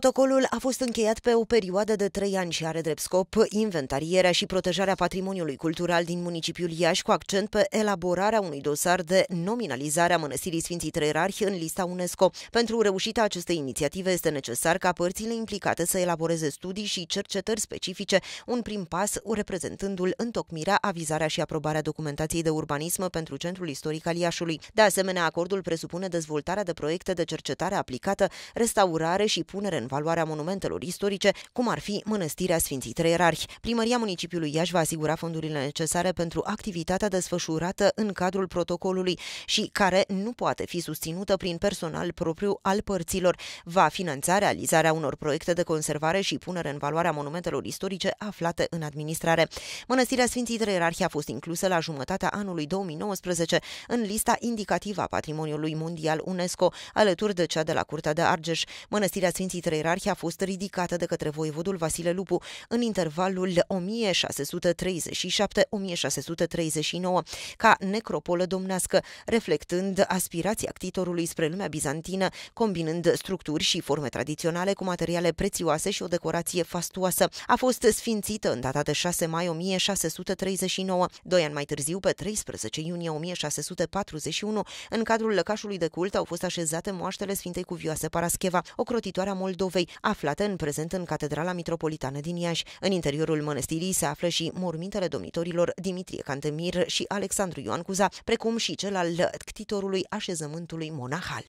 Protocolul a fost încheiat pe o perioadă de trei ani și are drept scop inventarierea și protejarea patrimoniului cultural din municipiul Iași, cu accent pe elaborarea unui dosar de nominalizare a Mănăstirii Sfinții Trerarhi în lista UNESCO. Pentru reușita acestei inițiative este necesar ca părțile implicate să elaboreze studii și cercetări specifice, un prim pas reprezentându-l întocmirea, avizarea și aprobarea documentației de urbanism pentru Centrul Istoric al Iașului. De asemenea, acordul presupune dezvoltarea de proiecte de cercetare aplicată, restaurare și punere în valoarea monumentelor istorice, cum ar fi Mănăstirea Sfinții Trei Rarhi. Primăria municipiului Iași va asigura fondurile necesare pentru activitatea desfășurată în cadrul protocolului și care nu poate fi susținută prin personal propriu al părților. Va finanța realizarea unor proiecte de conservare și punere în valoare a monumentelor istorice aflate în administrare. Mănăstirea Sfinții Trei Rarhi a fost inclusă la jumătatea anului 2019 în lista indicativă a patrimoniului mondial UNESCO, alături de cea de la Curtea de Argeș. Mănăstirea Sfinții Trei către ierarhi a fost ridicată de către voievodul Vasile Lupu în intervalul 1637-1639 ca necropolă domnească, reflectând aspirația actitorului spre lumea bizantină, combinând structuri și forme tradiționale cu materiale prețioase și o decorație fastuoasă. A fost sfințită în data de 6 mai 1639, doi ani mai târziu, pe 13 iunie 1641, în cadrul lăcașului de cult au fost așezate moaștele Sfintei Cuvioase Parascheva, o crotitoare a Moldovei, aflată în prezent în Catedrala Mitropolitană din Iași. În interiorul mănăstirii se află și mormintele domitorilor Dimitrie Cantemir și Alexandru Ioan Cuza, precum și cel al ctitorului așezământului monahal.